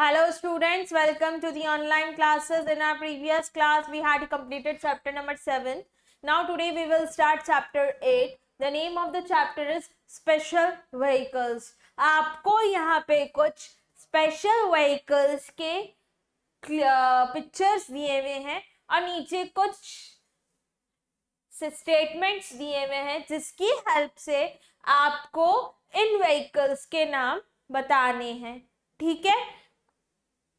hello students welcome to the online classes in our previous class we had completed chapter number 7 now today we will start chapter 8 the name of the chapter is special vehicles aapko yahan pe kuch special vehicles ke pictures diye hue hain aur niche kuch statements दिए हुए हैं जिसकी help से आपको इन vehicles के नाम बताने हैं ठीक है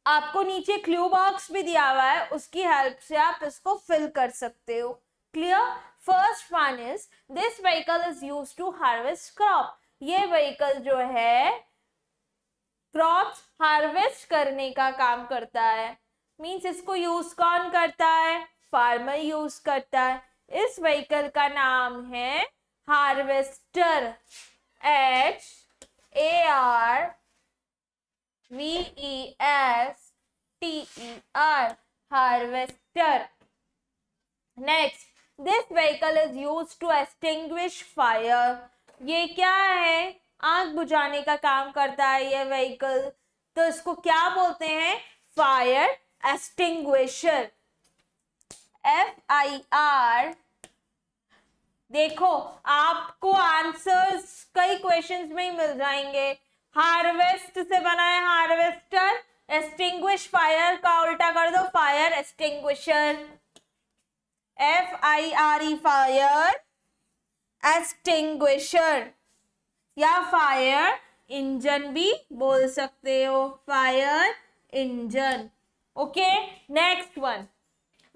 आपको नीचे क्ल्यू बॉक्स भी दिया हुआ है उसकी हेल्प से आप इसको फिल कर सकते हो clear first one is this vehicle is use to harvest crop ये व्हीकल जो है क्रॉप हार्वेस्ट करने का काम करता है मीन्स इसको यूज कौन करता है फार्मर यूज करता है इस व्हीकल का नाम है harvester H A R V E S T E R harvester. Next, this vehicle is used to extinguish fire. ये क्या है आग बुझाने का काम करता है ये व्हीकल तो इसको क्या बोलते हैं fire extinguisher F I R देखो आपको आंसर्स कई क्वेश्चंस में ही मिल जाएंगे हार्वेस्ट से बना है हार्वेस्टर एस्टिंग्विश फायर का उल्टा कर दो fire extinguisher F I R E fire extinguisher या फायर इंजन भी बोल सकते हो fire engine okay next one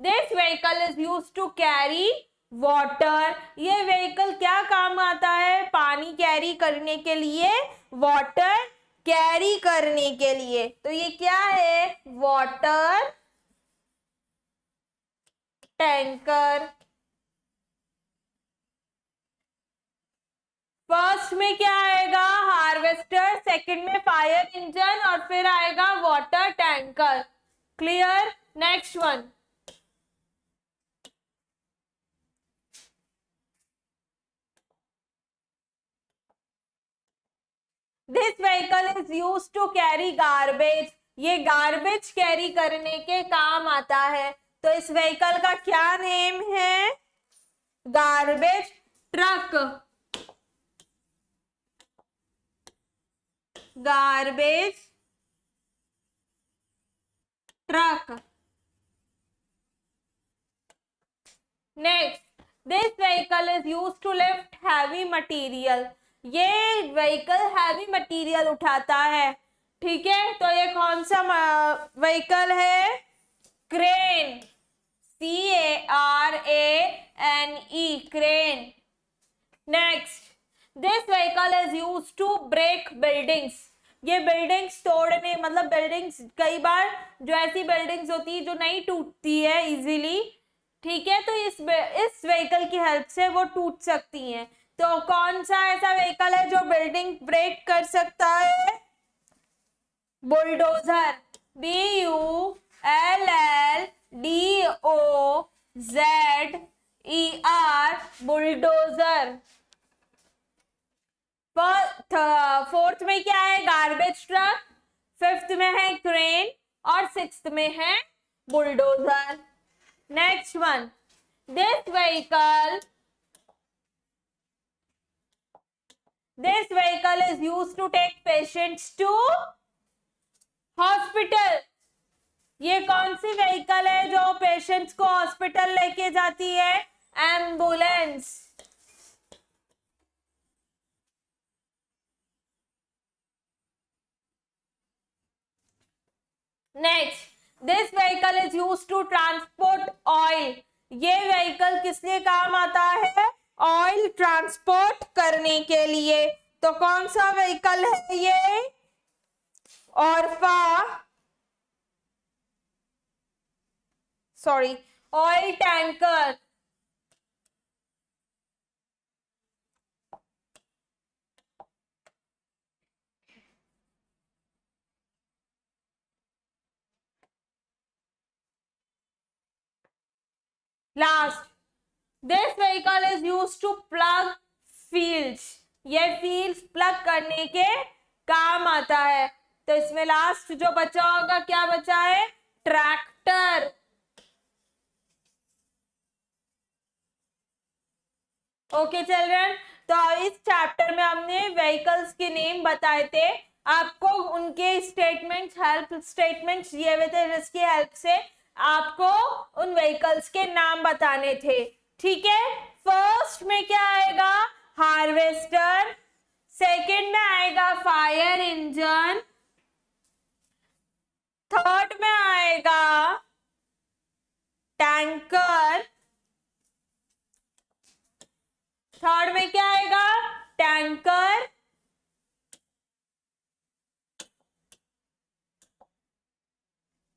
this vehicle is use to carry water ये व्हीकल क्या काम आता है पानी कैरी करने के लिए वाटर कैरी करने के लिए तो ये क्या है वाटर टैंकर फर्स्ट में क्या आएगा हार्वेस्टर सेकंड में फायर इंजन और फिर आएगा water tanker clear next one this vehicle is use to carry garbage ये गार्बेज कैरी करने के काम आता है तो इस व्हीकल का क्या नेम है garbage truck garbage truck next this vehicle is use to lift heavy material ये व्हीकल हैवी मटेरियल उठाता है ठीक है तो ये कौन सा व्हीकल है crane C A R A N E crane next this vehicle is use to break buildings ये बिल्डिंग्स तोड़ने मतलब बिल्डिंग्स कई बार जो ऐसी बिल्डिंग्स होती है जो नहीं टूटती है इजीली ठीक है तो इस इस व्हीकल की हेल्प से वो टूट सकती हैं तो कौन सा ऐसा व्हीकल है जो बिल्डिंग ब्रेक कर सकता है bulldozer B U L L D O Z E R bulldozer fourth में क्या है गार्बेज ट्रक फिफ्थ में है क्रेन और सिक्स में है bulldozer next one this vehicle this vehicle is used to take patients to hospital ये कौन सी व्हीकल है जो पेशेंट्स को हॉस्पिटल लेके जाती है ambulance next this vehicle is use to transport oil ये व्हीकल किस लिए काम आता है ऑयल ट्रांसपोर्ट करने के लिए तो कौन सा व्हीकल है ये फा sorry oil tanker last this vehicle is use to plough field ये फील्ड प्लग करने के काम आता है तो इसमें लास्ट जो बचा होगा क्या बचा है ट्रैक्टर ओके चिल्ड्रन तो इस चैप्टर में हमने व्हीकल्स के नेम बताए थे आपको उनके स्टेटमेंट हेल्प स्टेटमेंट्स दिए हुए थे जिसकी हेल्प से आपको उन व्हीकल्स के नाम बताने थे ठीक है फर्स्ट में क्या आएगा हार्वेस्टर सेकेंड में आएगा फायर इंजन थर्ड में आएगा टैंकर थर्ड में क्या आएगा टैंकर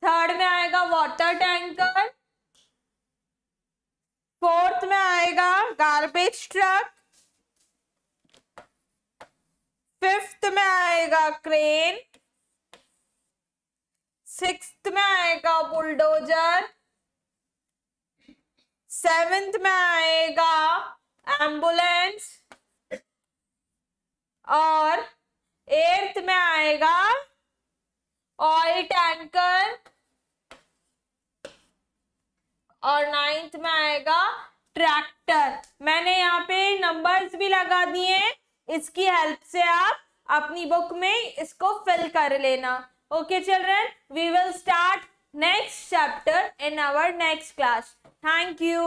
थर्ड में आएगा water tanker garbage truck fifth में आएगा क्रेन सिक्स में आएगा बुलडोजर सेवेंथ में आएगा एम्बुलेंस और एट्थ में आएगा ऑयल टैंकर और नाइन्थ में आएगा ट्रैक्टर मैंने यहाँ पे नंबर्स भी लगा दिए इसकी हेल्प से आप अपनी बुक में इसको फिल कर लेना okay children we will start next chapter in our next class thank you